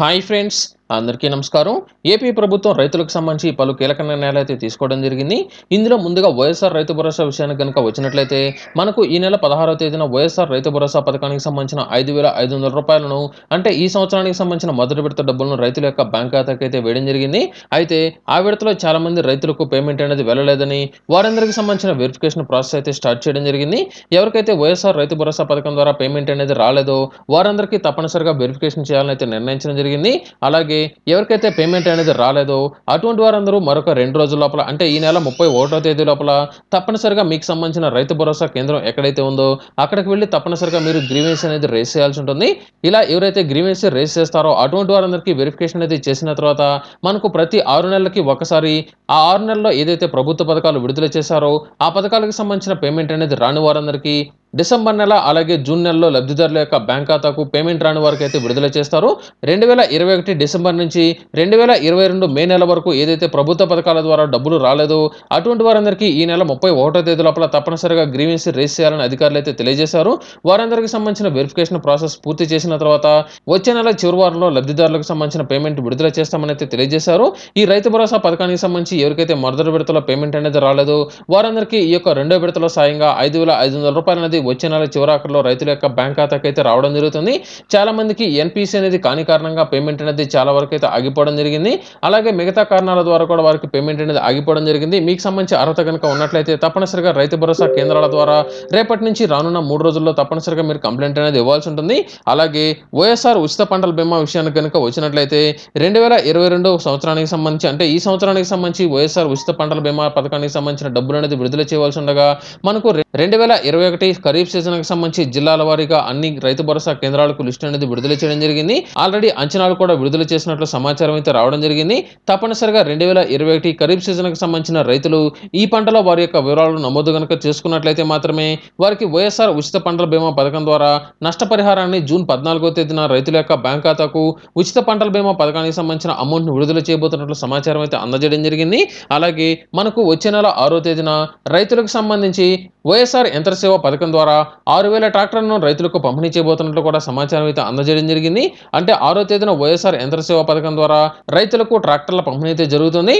Hi friends, అందరికీ నమస్కారం AP ప్రభుత్వం రైతులకు సంబంధించి పలు కీలక నిర్ణయాలు అయితే తీసుకోవడం జరిగింది ఇందులో ముందుగా వైఎస్ఆర్ రైతు భరోసా విషయానికి కనుక వచ్చినట్లయితే మనకు ఈ నెల పదహారవ తేదీన వైఎస్ఆర్ రైతు భరోసా పథకానికి సంబంధించిన ఐదు వేల ఐదు వందల రూపాయలను అంటే ఈ సంవత్సరానికి సంబంధించిన మొదటి విడత డబ్బులను రైతుల యొక్క బ్యాంక్ ఖాతాకి అయితే వేయడం జరిగింది అయితే ఆ విడతలో చాలా మంది రైతులకు పేమెంట్ అనేది వెళ్ళలేదని వారందరికీ సంబంధించిన వెరిఫికేషన్ ప్రాసెస్ అయితే స్టార్ట్ చేయడం జరిగింది ఎవరికైతే వైఎస్ఆర్ రైతు భరోసా పథకం ద్వారా పేమెంట్ అనేది రాలేదో వారందరికీ తప్పనిసరిగా వెరిఫికేషన్ చేయాలని అయితే నిర్ణయించడం జరిగింది అలాగే ఎవరికైతే పేమెంట్ అనేది రాలేదో అటువంటి వారందరూ మరొక రెండు రోజుల లోపల అంటే ఈ నెల ముప్పై ఒకటో తేదీ లోపల తప్పనిసరిగా మీకు సంబంధించిన రైతు భరోసా కేంద్రం ఎక్కడైతే ఉందో అక్కడికి వెళ్ళి తప్పనిసరిగా మీరు గ్రీవెన్స్ అనేది రేస్ చేయాల్సి ఉంటుంది ఇలా ఎవరైతే గ్రీవెన్స్ రేస్ చేస్తారో అటువంటి వారందరికీ వెరిఫికేషన్ అనేది చేసిన తర్వాత మనకు ప్రతి ఆరు నెలలకి ఒకసారి ఆ ఆరు నెలల్లో ఏదైతే ప్రభుత్వ పథకాలు విడుదల చేశారో ఆ పథకాలకు సంబంధించిన పేమెంట్ అనేది రాని వారందరికీ డిసెంబర్ నెల అలాగే జూన్ నెలలో లబ్ధిదారుల యొక్క బ్యాంక్ ఖాతాకు పేమెంట్ రాని వారికి అయితే విడుదల చేస్తారు రెండు వేల ఇరవై ఒకటి డిసెంబర్ నుంచి రెండు వేల ఇరవై రెండు మే నెల వరకు ఏదైతే ప్రభుత్వ పథకాల ద్వారా డబ్బులు రాలేదు అటువంటి వారందరికీ ఈ నెల ముప్పై ఒకటో తేదీ లోపల తప్పనిసరిగా గ్రీవెన్స్ రేస్ చేయాలని అధికారులు అయితే తెలియజేశారు వారందరికీ సంబంధించిన వెరిఫికేషన్ ప్రాసెస్ పూర్తి చేసిన తర్వాత వచ్చే నెల చివరి వారంలో లబ్ధిదారులకు సంబంధించిన పేమెంట్ విడుదల చేస్తామని అయితే తెలియజేశారు ఈ రైతు భరోసా పథకానికి సంబంధించి ఎవరికైతే మొదటి విడతలో పేమెంట్ అనేది రాలేదు వారందరికీ ఈ యొక్క రెండో విడతలో సాయంగా ఐదు వేల ఐదు వందల రూపాయలు అనేది వచ్చే నెల చివరాఖరులో రైతుల యొక్క బ్యాంక్ ఖాతాకి అయితే రావడం జరుగుతుంది చాలా మందికి ఎన్పిసి అనేది కాని కారణంగా పేమెంట్ అనేది చాలా వరకు అయితే ఆగిపోవడం జరిగింది అలాగే మిగతా కారణాల ద్వారా కూడా వారికి పేమెంట్ అనేది ఆగిపోవడం జరిగింది మీకు సంబంధించి అర్హత కనుక ఉన్నట్లయితే తప్పనిసరిగా రైతు భరోసా కేంద్రాల ద్వారా రేపటి నుంచి రానున్న మూడు రోజుల్లో తప్పనిసరిగా మీరు కంప్లైంట్ అనేది ఇవ్వాల్సి ఉంటుంది అలాగే వైఎస్ఆర్ ఉచిత పంటల బీమా విషయానికి కనుక వచ్చినట్లయితే రెండు వేల ఇరవై రెండు సంవత్సరానికి సంబంధించి అంటే ఈ సంవత్సరానికి సంబంధించి వైఎస్ఆర్ ఉచిత పంటల బీమా పథకానికి సంబంధించిన డబ్బులు అనేది విడుదల చేయవలసి ఉండగా మనకు రెండు వేల ఇరవై ఒకటి ఖరీఫ్ సీజన్కి సంబంధించి జిల్లాల వారీగా అన్ని రైతు భరోసా కేంద్రాలకు లిస్ట్ అనేది విడుదల చేయడం జరిగింది ఆల్రెడీ అంచనాలు కూడా విడుదల చేసినట్లు సమాచారం అయితే రావడం జరిగింది తప్పనిసరిగా రెండు వేల ఇరవై ఒకటి ఖరీఫ్ సీజన్కి సంబంధించిన రైతులు ఈ పంటలో వారి యొక్క వివరాలను నమోదు కనుక చేసుకున్నట్లయితే మాత్రమే వారికి వైఎస్ఆర్ ఉచిత పంటల బీమా పథకం ద్వారా నష్టపరిహారాన్ని జూన్ పద్నాలుగో తేదీన రైతుల యొక్క బ్యాంక్ ఖాతాకు ఉచిత పంటల బీమా పథకానికి సంబంధించిన అమౌంట్ను విడుదల చేయబోతున్నట్లు సమాచారం అయితే అందజేయడం జరిగింది అలాగే మనకు వచ్చే నెల ఆరో తేదీన రైతులకు సంబంధించి వైఎస్ఆర్ యంత్ర సేవ పథకం ద్వారా ద్వారా ఆరు వేల ట్రాక్టర్లను రైతులకు పంపిణీ చేయబోతున్నట్లు కూడా సమాచారం అయితే అందజేయడం జరిగింది అంటే ఆరో తేదీన వైఎస్ఆర్ సేవ పథకం ద్వారా రైతులకు ట్రాక్టర్ల పంపిణీ అయితే జరుగుతుంది